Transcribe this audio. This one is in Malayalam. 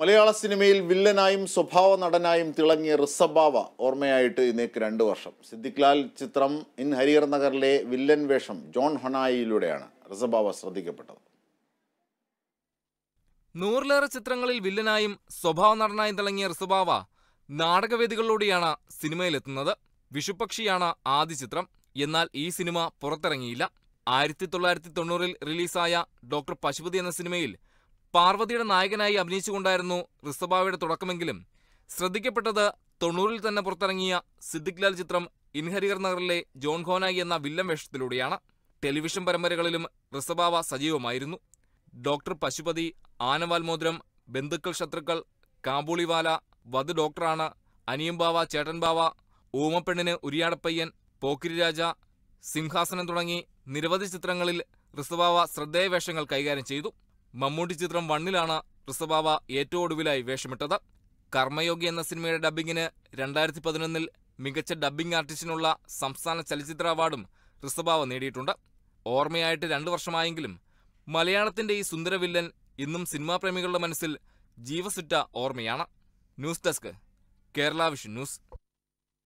മലയാള സിനിമയിൽ വില്ലനായും സ്വഭാവ നടനായും തിളങ്ങിയ റിസബാവ ഓർമ്മയായിട്ട് ഇന്നേക്ക് രണ്ട് വർഷം സിദ്ദിഖ് ലാൽ ചിത്രം ഇൻ ഹരിയർ നഗറിലെ വില്ലൻ വേഷം ജോൺ ഹൊണായിയിലൂടെയാണ് റിസബാവ ശ്രദ്ധിക്കപ്പെട്ടത് നൂറിലേറെ ചിത്രങ്ങളിൽ വില്ലനായും സ്വഭാവ നടനായും തിളങ്ങിയ റിസബാവ നാടകവേദികളിലൂടെയാണ് സിനിമയിലെത്തുന്നത് വിഷുപക്ഷിയാണ് ആദ്യ ചിത്രം എന്നാൽ ഈ സിനിമ പുറത്തിറങ്ങിയില്ല ആയിരത്തി തൊള്ളായിരത്തി തൊണ്ണൂറിൽ റിലീസായ ഡോക്ടർ പശുപതി എന്ന സിനിമയിൽ പാർവതിയുടെ നായകനായി അഭിനയിച്ചുകൊണ്ടായിരുന്നു റിസബാവയുടെ തുടക്കമെങ്കിലും ശ്രദ്ധിക്കപ്പെട്ടത് തൊണ്ണൂറിൽ തന്നെ പുറത്തിറങ്ങിയ സിദ്ദിഖ് ലാൽ ചിത്രം ഇൻഹരിഗർ നഗറിലെ ജോൺ ഖോനായി എന്ന വില്ലൻ വേഷത്തിലൂടെയാണ് ടെലിവിഷൻ പരമ്പരകളിലും റിസബാവ സജീവമായിരുന്നു ഡോക്ടർ പശുപതി ആനവാൽ മോതിരം ബന്ധുക്കൾ ശത്രുക്കൾ കാബൂളിവാല വധു ഡോക്ടറാണ് അനിയംബാവ ചേട്ടൻബാവ ഓമപ്പെണ്ണിന് ഉരിയാടപ്പയ്യൻ പോക്കിരി രാജ സിംഹാസനം തുടങ്ങി നിരവധി ചിത്രങ്ങളിൽ റിസബാവ ശ്രദ്ധേയ വേഷങ്ങൾ കൈകാര്യം ചെയ്തു മമ്മൂട്ടി ചിത്രം വണ്ണിലാണ് റിസബാബ ഏറ്റവും ഒടുവിലായി വേഷമിട്ടത് കർമ്മയോഗി എന്ന സിനിമയുടെ ഡബ്ബിങ്ങിന് രണ്ടായിരത്തി പതിനൊന്നിൽ മികച്ച ഡബ്ബിംഗ് ആർട്ടിസ്റ്റിനുള്ള സംസ്ഥാന ചലച്ചിത്ര അവാർഡും ഋഷബാവ നേടിയിട്ടുണ്ട് ഓർമ്മയായിട്ട് രണ്ടു വർഷമായെങ്കിലും മലയാളത്തിന്റെ ഈ സുന്ദര വില്ലൻ ഇന്നും സിനിമാ പ്രേമികളുടെ മനസ്സിൽ ജീവസുറ്റ ഓർമ്മയാണ് news desk Kerala vision news